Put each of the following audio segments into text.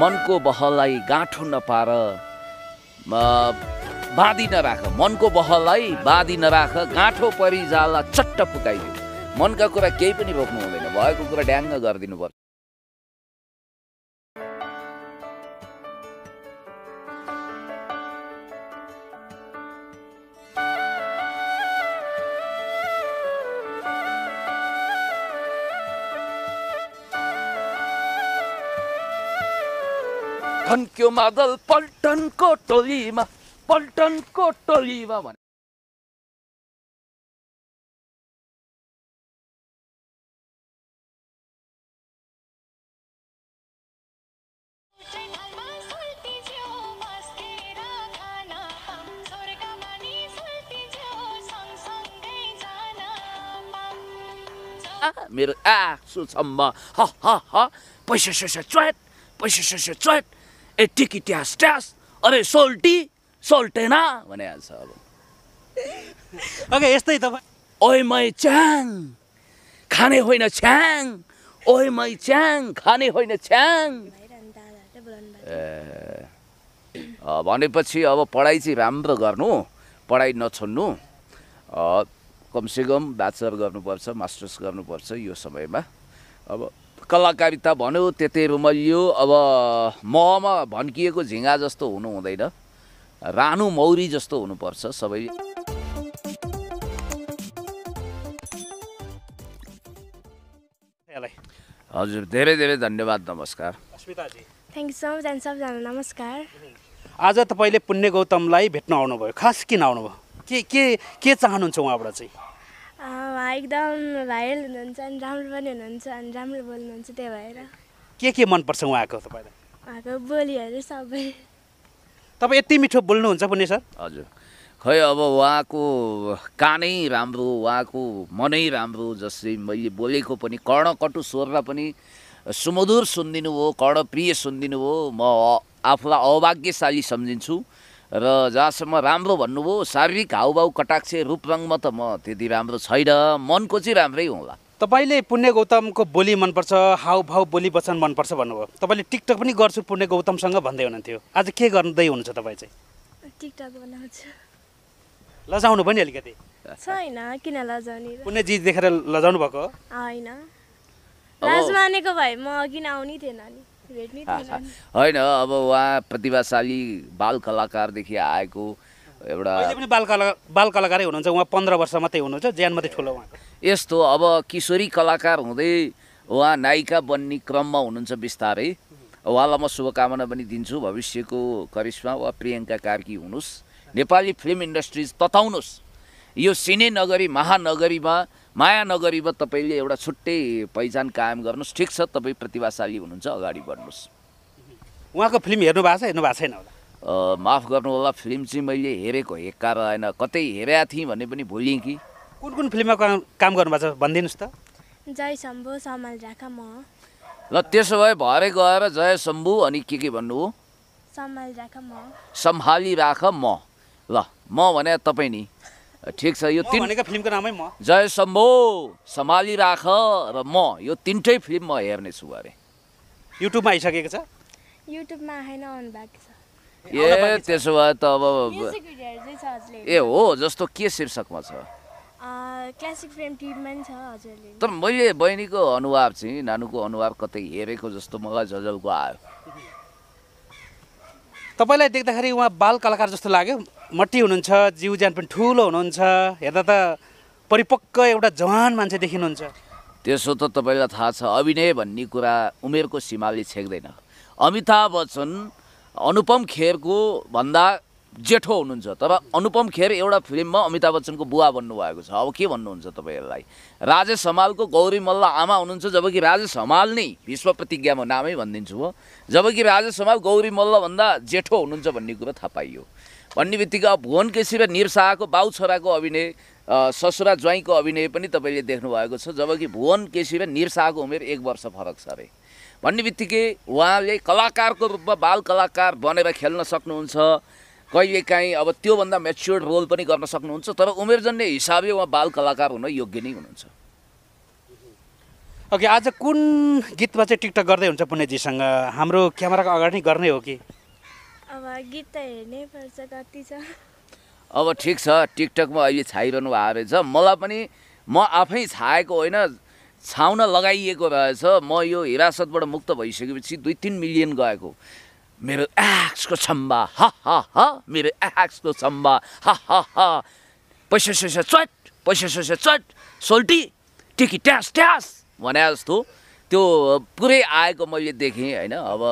मनको बहललाई गाँठो नपार बाँधी नराख मनको बहललाई बाँधी नराख गाँठो परिजाललाई चट्ट पुकाइदियो मनका कुरा केही पनि रोक्नु हुँदैन भएको कुरा ड्याङ्ग गरिदिनु पर्छ थन्क्यो मादल पल्टनको टोलीमा पल्टनको टोलीमा भने मेरो सुसम्म ह ह ह पैसा सैसा चोट पैसा सैसा चोट ए टिकी ट्यास ट्यास अरे सोल्टी सोल्टेना भने छ अब ओके यस्तै तपाईँ ओइ मै च्याङ खाने होइन छ्याङ ओइ मै च्याङ खाने होइन छ्याङ ए भनेपछि अब पढाइ चाहिँ राम्रो गर्नु पढाइ नछोड्नु कमसेकम ब्याचलर गर्नुपर्छ मास्टर्स गर्नुपर्छ यो समयमा अब कलाकारिता भन्यो रुम रुमलियो अब महमा भन्किएको झिङ्गा जस्तो हुनु हुँदैन रानु मौरी जस्तो हुनुपर्छ सबै हजुर धेरै धेरै धन्यवाद नमस्कार थ्याङ्क यू सो मच सबजना नमस्कार आज तपाईँले पुण्य गौतमलाई भेट्न आउनुभयो खास किन आउनुभयो के के के चाहनुहुन्छ उहाँबाट चाहिँ एकदम भाइरल हुनुहुन्छ अनि राम्रो पनि हुनुहुन्छ अनि राम्रो बोल्नुहुन्छ त्यही भएर के के मनपर्छ उहाँको तपाईँलाई उहाँको बोलीहरू सबै तपाईँ यति मिठो बोल्नुहुन्छ पनि सर हजुर खै अब उहाँको कानै राम्रो उहाँको मनै राम्रो जस्तै मैले बोलेको पनि कर्णकटु स्वरमा पनि सुमधुर सुनिदिनु हो कर्णप्रिय सुनिदिनु हो म आफूलाई अभाग्यशाली सम्झिन्छु र जहाँसम्म राम्रो भन्नुभयो शारीरिक हाउभाउ कटाक्ष रूपरङमा त म त्यति राम्रो छैन मनको चाहिँ राम्रै होला तपाईँले पुण्य गौतमको बोली मनपर्छ हाउभाउ बोली वचन मनपर्छ भन्नुभयो तपाईँले टिकटक पनि गर्छु पुण्य गौतमसँग भन्दै हुनुहुन्थ्यो आज के गर्दै हुनुहुन्छ तपाईँ चाहिँ टिकटक बनाउँछु लजाउनु पनि अलिकति छैन किन लजाउने पुण्यजी देखेर लजाउनु भएको होइन लाज मानेको भए म किन आउने थिएन नि होइन अब उहाँ प्रतिभाशाली बाल कलाकारदेखि आएको एउटा बाल कलाकारै हुनुहुन्छ उहाँ पन्ध्र वर्ष मात्रै हुनुहुन्छ ज्यान मात्रै ठुलो यस्तो अब किशोरी कलाकार हुँदै उहाँ नायिका बन्ने क्रममा हुनुहुन्छ बिस्तारै उहाँलाई म शुभकामना पनि दिन्छु भविष्यको करिश्मा वा प्रियङ्का कार्की हुनुहोस् नेपाली फिल्म इन्डस्ट्रिज तताउनुहोस् यो सिने नगरी महानगरीमा माया नगरीमा तपाईँले एउटा छुट्टै पहिचान कायम गर्नुहोस् ठिक छ तपाईँ प्रतिभाशाली हुनुहुन्छ अगाडि बढ्नुहोस् उहाँको फिल्म हेर्नु भएको छ हेर्नु भएको छैन होला माफ गर्नु होला फिल्म चाहिँ मैले हेरेको हेक्का रहेन कतै हेरेका थिएँ भने पनि भुलिएँ कि कुन कुन फिल्ममा काम गर्नुभएको छ भनिदिनुहोस् त जय शम्भु सम्हाल राखा म ल त्यसो भए भरै गएर जय शम्भु अनि के के भन्नु हो सम्हाल म सम्हाली राख म ल म भने तपाईँ नि ठिक छ यो तिन फिल्मको नामै म जय सम्हाली सम्हालिराख र म यो तिनटै फिल्म म छु अरे युट्युबमा आइसकेको छ युट्युबमा होइन आउनु बाँकी छ ए त्यसो भए त अब ए हो जस्तो के शीर्षकमा छ क्लासिक फिल्म टिममा छ हजुरले तर मैले बहिनीको अनुहार चाहिँ नानुको अनुहार कतै हेरेको जस्तो मलाई झजलको आयो तपाईँलाई देख्दाखेरि उहाँ बाल कलाकार जस्तो लाग्यो मट्टी हुनुहुन्छ जिउ ज्यान पनि ठुलो हुनुहुन्छ हेर्दा त परिपक्व एउटा जवान मान्छे देखिनुहुन्छ त्यसो त तपाईँलाई थाहा छ अभिनय भन्ने कुरा उमेरको सीमाले छेक्दैन अमिताभ बच्चन अनुपम खेरको भन्दा जेठो हुनुहुन्छ तर अनुपम खेर एउटा फिल्ममा अमिताभ बच्चनको बुवा भन्नुभएको छ अब के भन्नुहुन्छ तपाईँहरूलाई राजेश हमालको गौरी मल्ल आमा हुनुहुन्छ जबकि राजेश हमाल नै विश्व प्रतिज्ञामा नामै भनिदिन्छु हो जबकि राजेश हमाल गौरी मल्लभन्दा जेठो हुनुहुन्छ भन्ने कुरो थाहा पाइयो भन्ने बित्तिकै अब भुवन केसी र निर शाहको बाउ छोराको अभिनय ससुरा ज्वाइँको अभिनय पनि तपाईँले देख्नुभएको छ जबकि भुवन केसी र निरसाहको उमेर एक वर्ष फरक छ अरे भन्ने बित्तिकै उहाँले कलाकारको रूपमा बाल कलाकार बनेर खेल्न सक्नुहुन्छ कहिलेकाहीँ अब त्योभन्दा मेच्योर्ड रोल पनि गर्न सक्नुहुन्छ तर उमेरजन्य हिसाबले उहाँ बाल कलाकार हुन योग्य नै हुनुहुन्छ ओके आज कुन गीतमा चाहिँ टिकटक गर्दै हुन्छ पुण्यजीसँग हाम्रो क्यामेराको अगाडि नै गर्ने हो कि गीत त हेर्नै पर्छ कति छ अब ठिक छ टिकटकमा अहिले छाइरहनु भएको रहेछ मलाई पनि म आफै छाएको होइन छाउन लगाइएको रहेछ म यो हिरासतबाट मुक्त भइसकेपछि दुई तिन मिलियन गएको मेरो एक्सको छम्बा हा हा मेरो एक्सको छम्बा हा हा हा पैसा सैसा चट पैसा सैसा चट सोल्टी टिकी ट्यास ट्यास भने जस्तो त्यो पुरै आएको मैले देखेँ होइन अब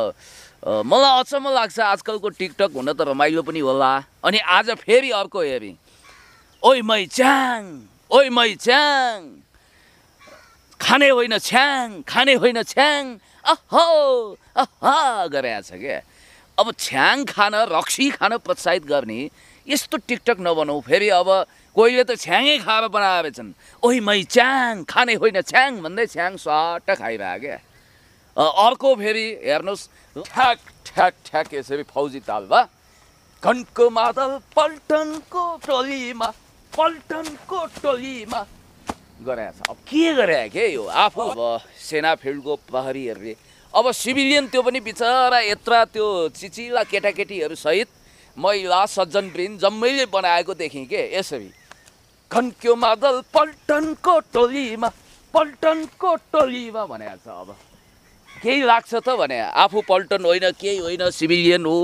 मलाई अचम्म लाग्छ आजकलको टिकटक हुन त रमाइलो पनि होला अनि आज फेरि अर्को हेरेँ ओइ मै च्याङ ओइ मै च्याङ खाने होइन छ्याङ खाने होइन छ्याङ अहो अह गरेको छ क्या अब छ्याङ खान रक्सी खान प्रोत्साहित गर्ने यस्तो टिकटक नबनाऊ फेरि अब कोहीले त छ्याङै खाएर बनाएर छन् ओइ मै च्याङ खाने होइन छ्याङ भन्दै छ्याङ सट्ट खाइरहेको क्या अर्को फेरि हेर्नुहोस् ठ्याक ठ्याक ठ्याक यसरी फौजी ताल तालमा घनको मादल पल्टनको टोलीमा पल्टनको टोलीमा गरे छ अब के गरे के यो आफू अब सेना फिल्डको प्रहरीहरूले अब सिभिलियन त्यो पनि बिचरा यत्र त्यो चिचिला केटाकेटीहरूसहित महिला सज्जन ब्रिन जम्मैले बनाएको देखेँ के यसरी घन्क्यो मादल पल्टनको टोलीमा पल्टनको टोलीमा भनेको छ अब केही लाग्छ त भने आफू पल्टन होइन केही होइन सिभिलियन हो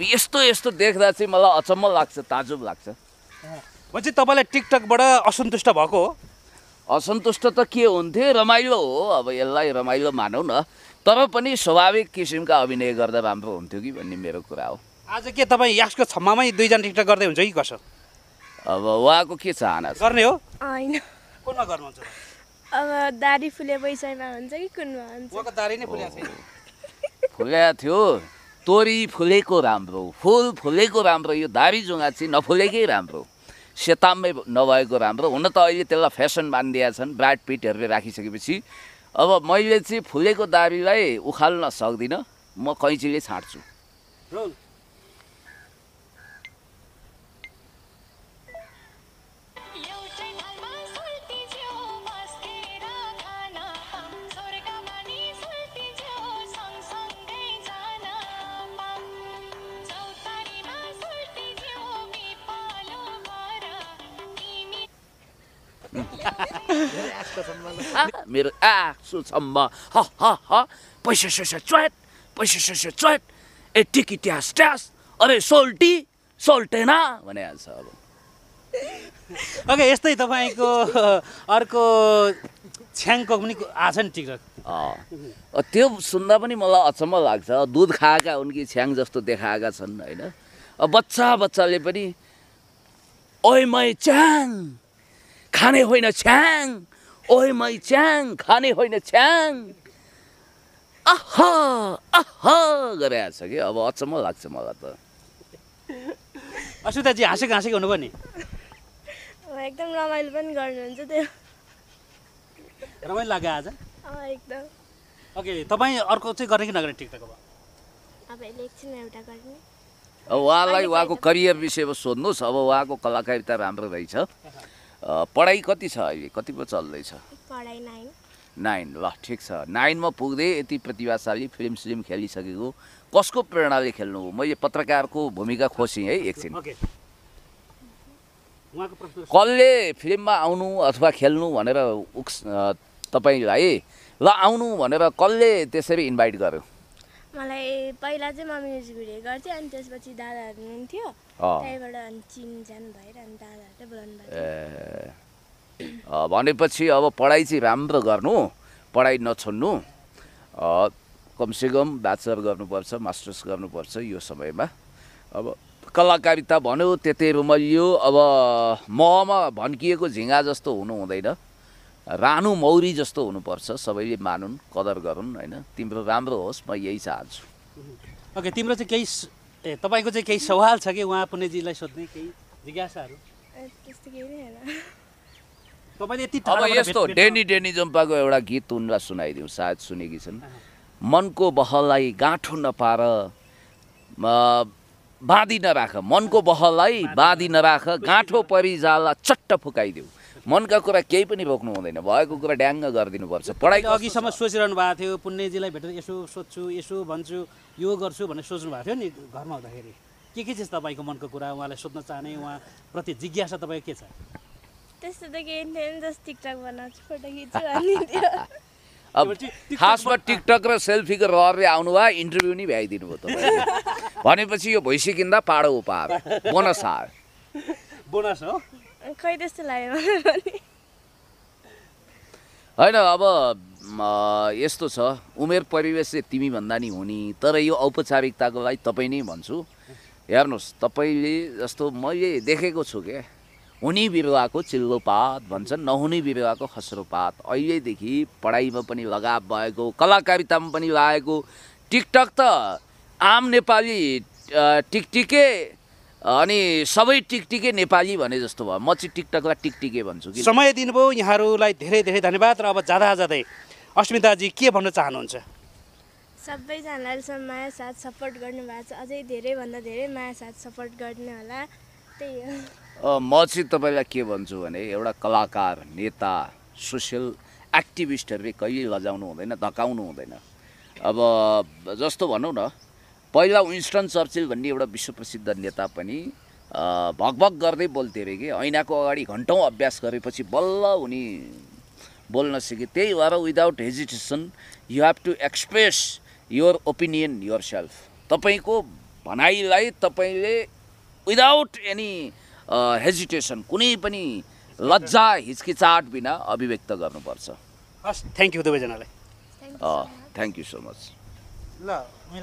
यस्तो यस्तो देख्दा चाहिँ मलाई अचम्म लाग्छ ताजुब लाग्छ भनेपछि तपाईँलाई टिकटकबाट असन्तुष्ट भएको हो असन्तुष्ट त के हुन्थे रमाइलो हो अब यसलाई रमाइलो मानौ न तर पनि स्वाभाविक किसिमका अभिनय गर्दा राम्रो हुन्थ्यो कि भन्ने मेरो कुरा हो आज के तपाईँ यासको छम्मामै दुईजना टिकटक गर्दै हुन्छ कि कसो अब उहाँको के चाहना गर्ने हो अब दारी फुले वैशाखमा हुन्छ कि कुनमा हुन्छ फुल्या थियो तोरी फुलेको राम्रो फुल फुलेको राम्रो यो दारी जुङ्गा चाहिँ नफुलेकै राम्रो सेतामै नभएको राम्रो हुन त अहिले त्यसलाई फेसन मानिदिएका छन् ब्राड पिटहरूले राखिसकेपछि अब मैले चाहिँ फुलेको दारीलाई उखाल्न सक्दिनँ म कैँचीले छाँट्छु मेरो आसोसम्म ह पैसा सैसा च्वाट पैसा सैसा च्वाट ए टिकी ट्यास ट्यास अरे सोल्टी सोल्टेना भनिहाल्छ अब ओके यस्तै तपाईँको अर्को छ्याङको पनि आछ नि टिकट त्यो सुन्दा पनि मलाई अचम्म लाग्छ दुध खाएका हुन् छ्याङ जस्तो देखाएका छन् होइन बच्चा बच्चाले पनि ओइ मै च्याङ खाने होइन छ्याङ ओहे मै च्याङ खाने होइन छ्याङ अह अह गरिरहेको छ कि अब अचम्म लाग्छ मलाई त अस्मिताजी हाँसेको हाँसेको हुनुभयो नि एकदम रमाइलो पनि गर्नुहुन्छ त्यो रमाइलो लाग्यो आज एकदम ओके तपाईँ अर्को चाहिँ गर्ने कि नगर्ने टिकटक अब अब एउटा गर्ने अब उहाँलाई उहाँको करियर विषयमा सोध्नुहोस् अब उहाँको कलाकारिता राम्रो रहेछ पढाइ कति छ अहिले कति पो चल्दैछ नाइन ल ठिक छ नाइनमा पुग्दै यति प्रतिभाशाली फिल्म सिल्म खेलिसकेको कसको प्रेरणाले खेल्नु हो मैले पत्रकारको भूमिका खोसेँ है एकछिन कसले फिल्ममा आउनु अथवा खेल्नु भनेर उक्स तपाईँलाई ल आउनु भनेर कसले त्यसरी इन्भाइट गर्यो मलाई पहिला चाहिँ म म्युजिक भिडियो गर्थेँ अनि त्यसपछि दादाहरू हुनुहुन्थ्यो त्यहीँबाट अनि चिनजान भएर अनि चाहिँ बोलाउनु भयो भनेपछि अब पढाइ चाहिँ राम्रो गर्नु पढाइ नछोड्नु कमसेकम ब्याचलर गर्नुपर्छ मास्टर्स गर्नुपर्छ यो समयमा अब कलाकारिता भन्यो त्यति रमाइयो अब महमा भन्किएको झिङ्गा जस्तो हुनु हुँदैन रानु मौरी जस्तो हुनुपर्छ सबैले मानुन् कदर गरून् होइन तिम्रो राम्रो होस् म यही चाहन्छु ओके तिम्रो चाहिँ केही ए तपाईँको चाहिँ केही सवाल छ कि उहाँ पुणेजीलाई सोध्ने केही जिज्ञासाहरू अब यस्तो डेनी डेनी जम्पाको एउटा गीत उनलाई सुनाइदिउँ सायद सुनेकी छन् मनको बहललाई गाँठो नपार बाँधी नराख मनको बहललाई बाँधी नराख गाँठो परिजाला चट्ट फुकाइदेऊ मनका कुरा केही पनि रोक्नु हुँदैन भएको कुरा ड्याङ्ग गरिदिनुपर्छ पढाइ अघिसम्म सोचिरहनु भएको थियो पुण्यजीलाई भेटेर यसो सोध्छु यसो भन्छु यो गर्छु भनेर सोच्नु भएको थियो नि घरमा हुँदाखेरि के के छ तपाईँको मनको कुरा उहाँलाई सोध्न चाहने उहाँप्रति जिज्ञासा तपाईँको के छ त्यस्तो त केही थिएन जस्तो टिकटक बनाउँछु फोटो खिच्छु अब खासमा टिकटक र सेल्फीको रहरले आउनु आउनुभयो इन्टरभ्यू नै भ्याइदिनु भयो तपाईँ भनेपछि यो भइसकिँदा पाडो उपहार बोनस आयो बोनस हो खै त्यस्तो लाग्यो होइन अब यस्तो छ उमेर परिवेश चाहिँ तिमीभन्दा नि हुने तर यो औपचारिकताको लागि तपाईँ नै भन्छु हेर्नुहोस् तपाईँले जस्तो मैले देखेको छु क्या हुने बिरुवाको चिल्लो पात भन्छन् नहुने बिरुवाको खस्रो पात अहिलेदेखि पढाइमा पनि लगाव भएको कलाकारितामा पनि लागेको टिकटक त आम नेपाली टिकटिके अनि सबै टिकटिकै नेपाली भने जस्तो भयो म चाहिँ टिकटकलाई टिकटिके भन्छु कि समय दिनुभयो यहाँहरूलाई धेरै धेरै धन्यवाद र अब जाँदा जाँदै अस्मिताजी के भन्न चाहनुहुन्छ सबैजनाले सब माया साथ सपोर्ट गर्नुभएको छ अझै धेरैभन्दा धेरै माया साथ सपोर्ट गर्ने होला त्यही हो म चाहिँ तपाईँलाई के भन्छु भने एउटा कलाकार नेता सोसियल एक्टिभिस्टहरूले कहिले लजाउनु हुँदैन धकाउनु हुँदैन अब जस्तो भनौँ न पहिला विन्स्टन चर्चिल भन्ने एउटा विश्व प्रसिद्ध नेता पनि भगभग गर्दै बोल्थे अरे कि ऐनाको अगाडि घन्टौँ अभ्यास गरेपछि बल्ल उनी बोल्न सिके त्यही भएर without hesitation you have to express your opinion yourself तपाईँको भनाइलाई तपाईँले विदाउट एनी हेजिटेसन कुनै पनि लज्जा हिचकिचाट बिना अभिव्यक्त गर्नुपर्छ हस् थ्याङ्क यू दुवैजनालाई थ्याङ्क यू सो मच ल